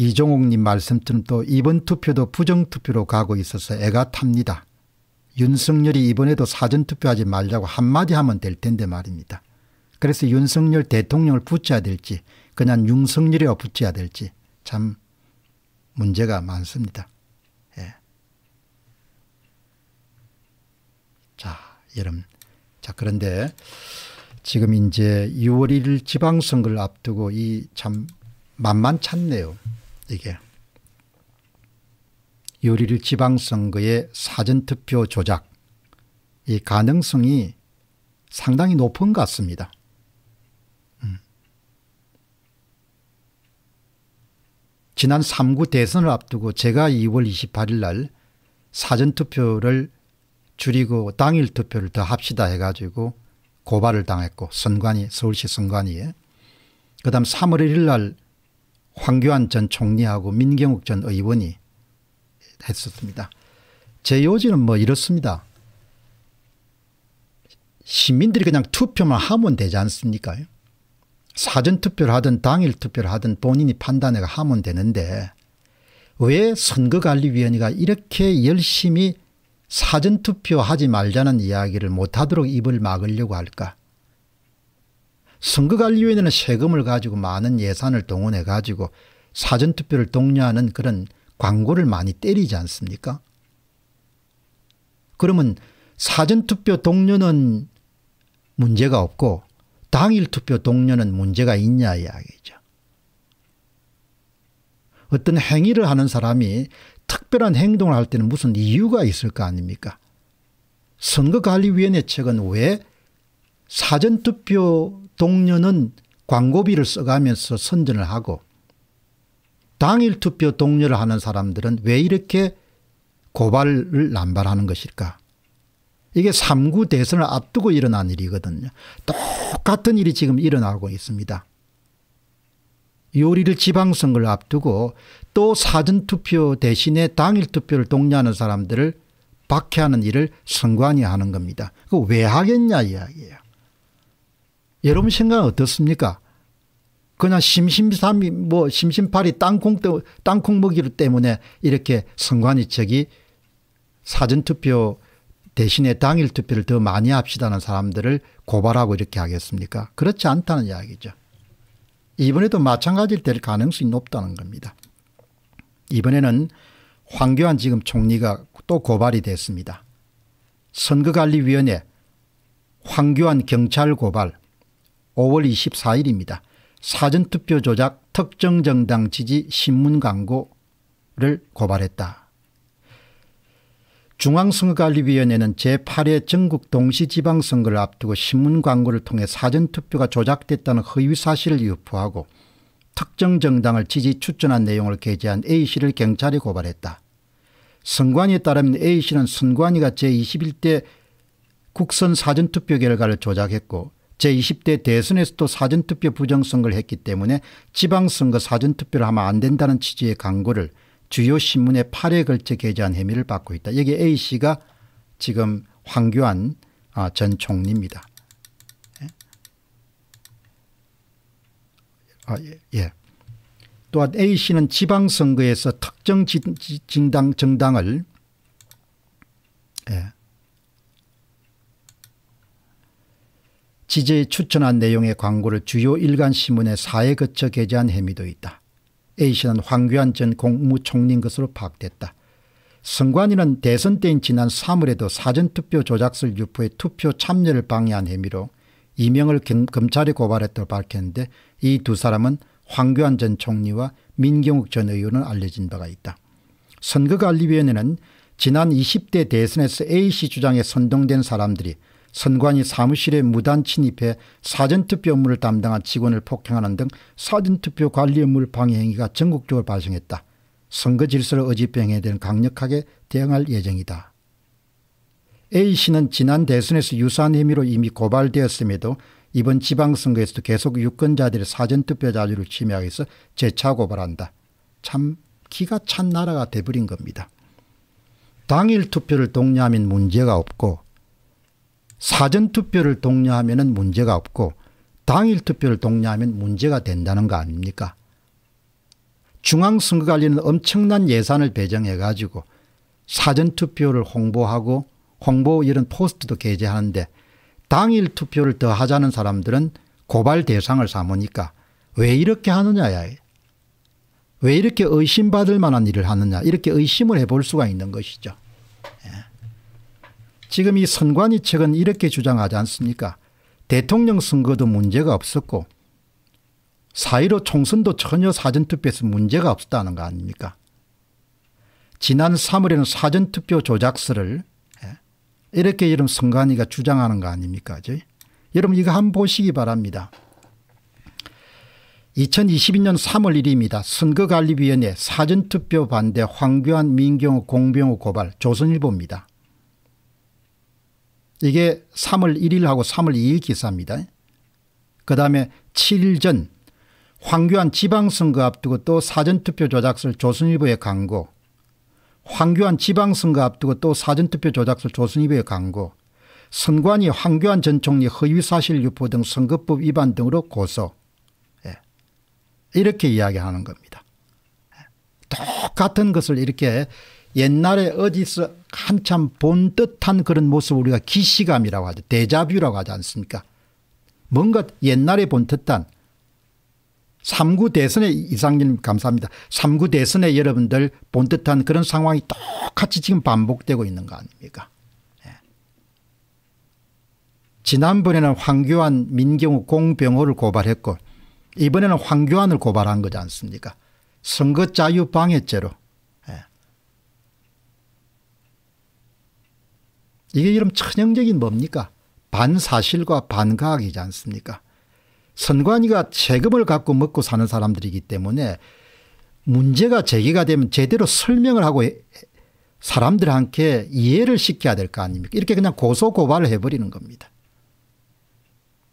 이종욱님 말씀처럼 또 이번 투표도 부정투표로 가고 있어서 애가 탑니다. 윤석열이 이번에도 사전투표하지 말라고 한마디 하면 될 텐데 말입니다. 그래서 윤석열 대통령을 붙여야 될지 그냥 윤석열이라 붙여야 될지 참 문제가 많습니다. 예. 자, 여러분. 자, 그런데 지금 이제 6월 1일 지방선거를 앞두고 이 참 만만찮네요. 이게 요리를 지방선거의 사전투표 조작 이 가능성이 상당히 높은 것 같습니다. 음. 지난 3구 대선을 앞두고 제가 2월 28일 날 사전투표를 줄이고 당일 투표를 더 합시다 해가지고 고발을 당했고 선관위 서울시 선관위에 그 다음 3월 1일 날 황교안 전 총리하고 민경욱 전 의원이 했었습니다. 제 요지는 뭐 이렇습니다. 시민들이 그냥 투표만 하면 되지 않습니까? 사전투표를 하든 당일투표를 하든 본인이 판단해가 하면 되는데 왜 선거관리위원회가 이렇게 열심히 사전투표하지 말자는 이야기를 못하도록 입을 막으려고 할까? 선거관리위원회는 세금을 가지고 많은 예산을 동원해 가지고 사전투표를 독려하는 그런 광고를 많이 때리지 않습니까? 그러면 사전투표 독려는 문제가 없고 당일투표 독려는 문제가 있냐 이야기죠. 어떤 행위를 하는 사람이 특별한 행동을 할 때는 무슨 이유가 있을 거 아닙니까? 선거관리위원회 측은 왜 사전투표 동료는 광고비를 써가면서 선전을 하고 당일 투표 동료를 하는 사람들은 왜 이렇게 고발을 남발하는 것일까 이게 3구 대선을 앞두고 일어난 일이거든요. 똑같은 일이 지금 일어나고 있습니다. 6월 1 지방선거를 앞두고 또 사전투표 대신에 당일투표를 독려하는 사람들을 박해하는 일을 선관위 하는 겁니다. 그 왜 하겠냐 이야기예요. 여러분 생각은 어떻습니까? 그냥 심심삼이 뭐 심심팔이 땅콩 땅콩 먹이로 때문에 이렇게 선관위 측이 사전투표 대신에 당일 투표를 더 많이 합시다는 사람들을 고발하고 이렇게 하겠습니까? 그렇지 않다는 이야기죠. 이번에도 마찬가지일 될 가능성이 높다는 겁니다. 이번에는 황교안 지금 총리가 또 고발이 됐습니다. 선거관리위원회 황교안 경찰 고발 5월 24일입니다. 사전투표 조작 특정 정당 지지 신문 광고를 고발했다. 중앙선거관리위원회는 제8회 전국 동시지방선거를 앞두고 신문 광고를 통해 사전투표가 조작됐다는 허위 사실을 유포하고 특정 정당을 지지 추천한 내용을 게재한 A씨를 경찰에 고발했다. 선관위에 따르면 A씨는 선관위가 제21대 국선 사전투표 결과를 조작했고 제20대 대선에서 도 사전투표 부정선거를 했기 때문에 지방선거 사전투표를 하면 안 된다는 취지의 광고를 주요 신문에 8회 걸쳐 게재한 혐의를 받고 있다. 여기 A씨가 지금 황교안 아, 전 총리입니다. 예? 아, 예, 예. 또한 A씨는 지방선거에서 특정 진, 당 정당을 예. 지지에 추천한 내용의 광고를 주요 일간신문에 사에 거쳐 게재한 혐의도 있다. A씨는 황교안 전 국무총리인 것으로 파악됐다. 선관위는 대선 때인 지난 3월에도 사전투표 조작설 유포에 투표 참여를 방해한 혐의로 이명을 검찰에 고발했다고 밝혔는데 이 두 사람은 황교안 전 총리와 민경욱 전 의원은 알려진 바가 있다. 선거관리위원회는 지난 20대 대선에서 A씨 주장에 선동된 사람들이 선관위 사무실에 무단 침입해 사전투표 업무를 담당한 직원을 폭행하는 등 사전투표 관리 업무 를 방해 행위가 전국적으로 발생했다. 선거 질서를 어지병에 대한 강력하게 대응할 예정이다. A씨는 지난 대선에서 유사한 혐의로 이미 고발되었음에도 이번 지방선거에서도 계속 유권자들의 사전투표 자료를 침해하기 위해서 재차 고발한다. 참 기가 찬 나라가 돼버린 겁니다. 당일 투표를 독려하면 문제가 없고 사전투표를 독려하면 문제가 없고 당일투표를 독려하면 문제가 된다는 거 아닙니까 중앙선거관리는 엄청난 예산을 배정해 가지고 사전투표를 홍보하고 홍보 이런 포스트도 게재하는데 당일 투표를 더 하자는 사람들은 고발 대상을 삼으니까 왜 이렇게 하느냐야. 왜 이렇게 의심받을 만한 일을 하느냐 이렇게 의심을 해볼 수가 있는 것이죠. 예. 지금 이 선관위 측은 이렇게 주장하지 않습니까? 대통령 선거도 문제가 없었고 사1로 총선도 전혀 사전투표에서 문제가 없었다는 거 아닙니까? 지난 3월에는 사전투표 조작설을 예, 이렇게 여러분 선관위가 주장하는 거 아닙니까? 여러분 이거 한번 보시기 바랍니다. 2022년 3월 1일입니다. 선거관리위원회 사전투표 반대 황교안 민경호 공병호 고발 조선일보입니다. 이게 3월 1일하고 3월 2일 기사입니다. 그다음에 7일 전 황교안 지방선거 앞두고 또 사전투표 조작설 조선일보의 광고 황교안 지방선거 앞두고 또 사전투표 조작설 조선일보의 광고 선관위 황교안 전 총리 허위사실 유포 등 선거법 위반 등으로 고소 예. 이렇게 이야기하는 겁니다. 예. 똑같은 것을 이렇게 옛날에 어디서 한참 본 듯한 그런 모습 우리가 기시감이라고 하죠. 대자뷰라고 하지 않습니까? 뭔가 옛날에 본 듯한 3구 대선에 이상님 감사합니다. 3구 대선에 여러분들 본 듯한 그런 상황이 똑같이 지금 반복되고 있는 거 아닙니까? 예. 지난번에는 황교안 민경욱 공병호를 고발했고 이번에는 황교안을 고발한 거지 않습니까? 선거 자유 방해죄로 이게 이런 천형적인 뭡니까? 반사실과 반과학이지 않습니까? 선관위가 세금을 갖고 먹고 사는 사람들이기 때문에 문제가 제기가 되면 제대로 설명을 하고 사람들한테 이해를 시켜야 될 거 아닙니까? 이렇게 그냥 고소고발을 해버리는 겁니다.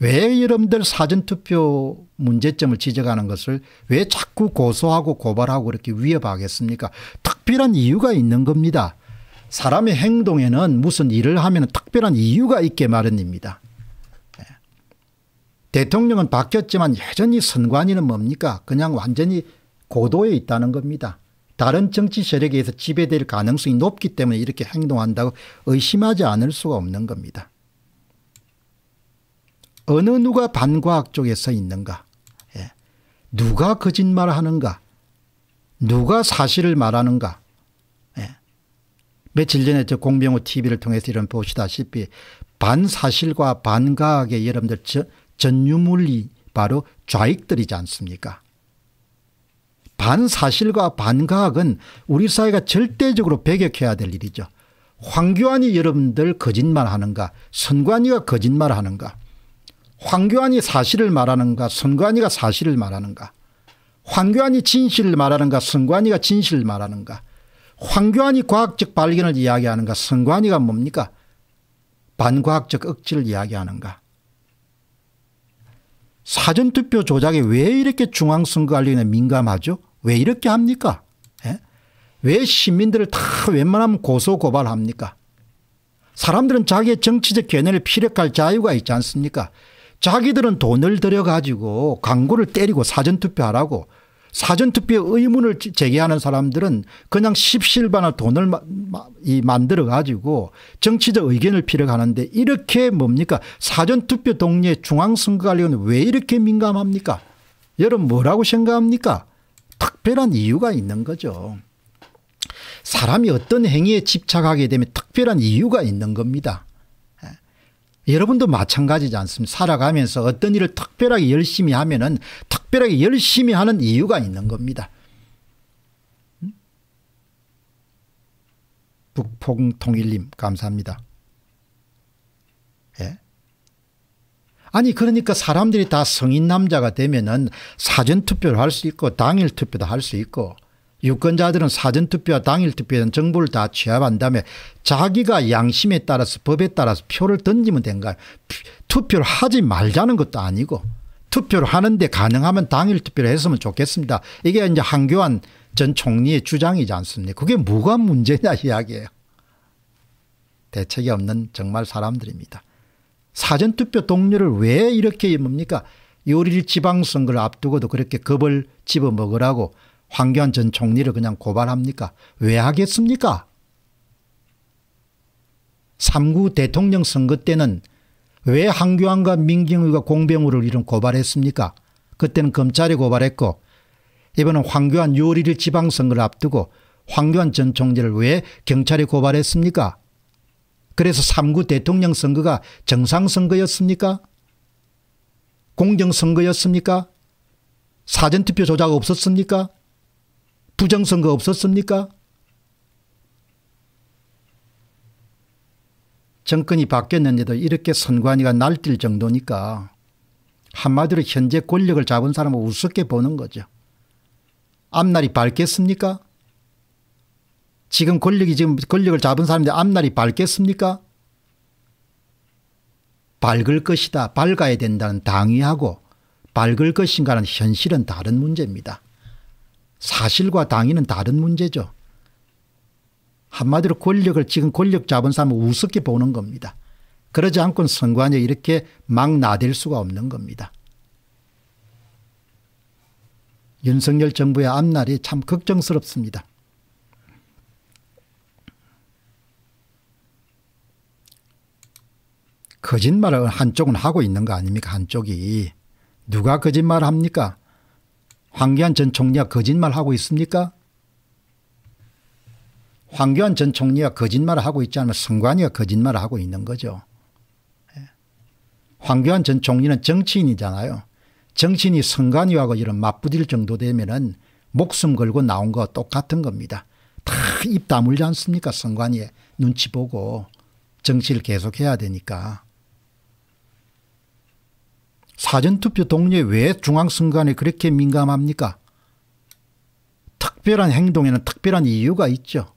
왜 여러분들 사전투표 문제점을 지적하는 것을 왜 자꾸 고소하고 고발하고 그렇게 위협하겠습니까? 특별한 이유가 있는 겁니다. 사람의 행동에는 무슨 일을 하면 특별한 이유가 있게 마련입니다. 예. 대통령은 바뀌었지만 여전히 선관위는 뭡니까 그냥 완전히 고도에 있다는 겁니다. 다른 정치 세력에 의해서 지배될 가능성이 높기 때문에 이렇게 행동한다고 의심하지 않을 수가 없는 겁니다. 어느 누가 반과학 쪽에 서 있는가 예. 누가 거짓말하는가 누가 사실을 말하는가 며칠 전에 저 공병호 TV를 통해서 이런 보시다시피 반사실과 반과학의 여러분들 저 전유물이 바로 좌익들이지 않습니까 반사실과 반과학은 우리 사회가 절대적으로 배격해야 될 일이죠. 황교안이 여러분들 거짓말하는가 선관위가 거짓말하는가 황교안이 사실을 말하는가 선관위가 사실을 말하는가 황교안이 진실을 말하는가 선관위가 진실을 말하는가 황교안이 과학적 발견을 이야기하는가 선관위가 뭡니까 반과학적 억지를 이야기하는가 사전투표 조작에 왜 이렇게 중앙선거관리에 민감하죠 왜 이렇게 합니까 예? 왜 시민들을 다 웬만하면 고소고발합니까 사람들은 자기의 정치적 견해를 피력할 자유가 있지 않습니까 자기들은 돈을 들여가지고 광고를 때리고 사전투표하라고 사전투표의 문을 제기하는 사람들은 그냥 십실반을 돈을 만들어 가지고 정치적 의견을 필요하는데 이렇게 뭡니까 사전투표 동의 중앙선거관리는 왜 이렇게 민감합니까 여러분 뭐라고 생각합니까 특별한 이유가 있는 거죠. 사람이 어떤 행위에 집착하게 되면 특별한 이유가 있는 겁니다. 여러분도 마찬가지지 않습니까 살아가면서 어떤 일을 특별하게 열심히 하면 은 특별하게 열심히 하는 이유가 있는 겁니다. 북풍통일님 감사합니다. 예? 아니 그러니까 사람들이 다 성인 남자가 되면 은 사전투표를 할 수 있고 당일 투표도 할 수 있고 유권자들은 사전투표와 당일투표에 정보를 다 취합한 다음에 자기가 양심에 따라서 법에 따라서 표를 던지면 된가요 투표를 하지 말자는 것도 아니고 투표를 하는데 가능하면 당일 투표를 했으면 좋겠습니다. 이게 이제 한교안 전 총리의 주장이지 않습니까 그게 뭐가 문제냐 이야기예요. 대책이 없는 정말 사람들입니다. 사전투표 동료를 왜 이렇게 뭡니까 요리를 지방선거를 앞두고도 그렇게 겁을 집어먹으라고 황교안 전 총리를 그냥 고발합니까? 왜 하겠습니까? 3구 대통령 선거 때는 왜 황교안과 민경우가 공병우를 이런 고발했습니까? 그때는 검찰이 고발했고 이번은 황교안 6월 1일 지방선거를 앞두고 황교안 전 총리를 왜 경찰이 고발했습니까? 그래서 3구 대통령 선거가 정상선거였습니까? 공정선거였습니까? 사전투표 조작 없었습니까? 부정선거 없었습니까? 정권이 바뀌었는데도 이렇게 선관위가 날뛸 정도니까 한마디로 현재 권력을 잡은 사람을 우습게 보는 거죠. 앞날이 밝겠습니까? 지금 권력이 지금 권력을 잡은 사람들 앞날이 밝겠습니까? 밝을 것이다. 밝아야 된다는 당위하고 밝을 것인가는 현실은 다른 문제입니다. 사실과 당위는 다른 문제죠. 한마디로 권력을 지금 권력 잡은 사람을 우습게 보는 겁니다. 그러지 않고는 선관위에 이렇게 막 나댈 수가 없는 겁니다. 윤석열 정부의 앞날이 참 걱정스럽습니다. 거짓말을 한쪽은 하고 있는 거 아닙니까? 한쪽이. 누가 거짓말 을 합니까? 황교안 전 총리가 거짓말하고 있습니까? 황교안 전 총리가 거짓말을 하고 있지 않으면 선관위가 거짓말을 하고 있는 거죠. 예. 황교안 전 총리는 정치인이잖아요. 정치인이 선관위하 이런 맞부질 정도 되면은 목숨 걸고 나온 거 똑같은 겁니다. 다 입 다물지 않습니까? 선관위에 눈치 보고 정치를 계속해야 되니까. 사전투표 동료에 왜 중앙선관에 그렇게 민감합니까? 특별한 행동에는 특별한 이유가 있죠.